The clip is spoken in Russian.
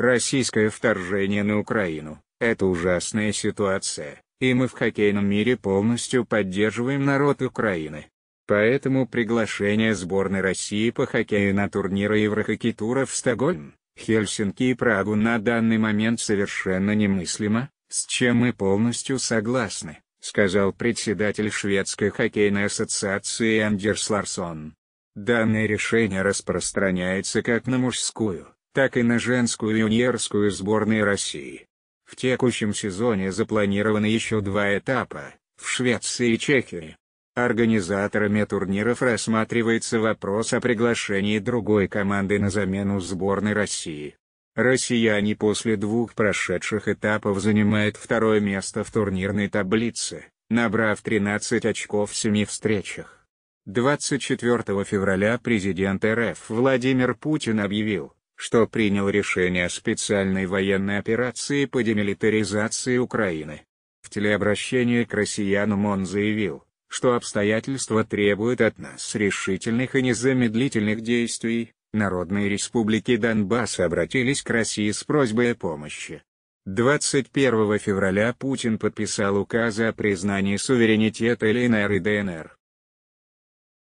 Российское вторжение на Украину – это ужасная ситуация, и мы в хоккейном мире полностью поддерживаем народ Украины. Поэтому приглашение сборной России по хоккею на турниры Еврохоккей в Стокгольм, Хельсинки и Прагу на данный момент совершенно немыслимо, с чем мы полностью согласны, сказал председатель шведской хоккейной ассоциации Андерс Ларсон. Данное решение распространяется как на мужскую, так и на женскую юниорскую сборные России. В текущем сезоне запланированы еще два этапа, в Швеции и Чехии. Организаторами турниров рассматривается вопрос о приглашении другой команды на замену сборной России. Россияне после двух прошедших этапов занимают второе место в турнирной таблице, набрав 13 очков в семи встречах. 24 февраля президент РФ Владимир Путин объявил, что принял решение о специальной военной операции по демилитаризации Украины. В телеобращении к россиянам он заявил, что обстоятельства требуют от нас решительных и незамедлительных действий, народные республики Донбасса обратились к России с просьбой о помощи. 21 февраля Путин подписал указы о признании суверенитета ЛНР и ДНР.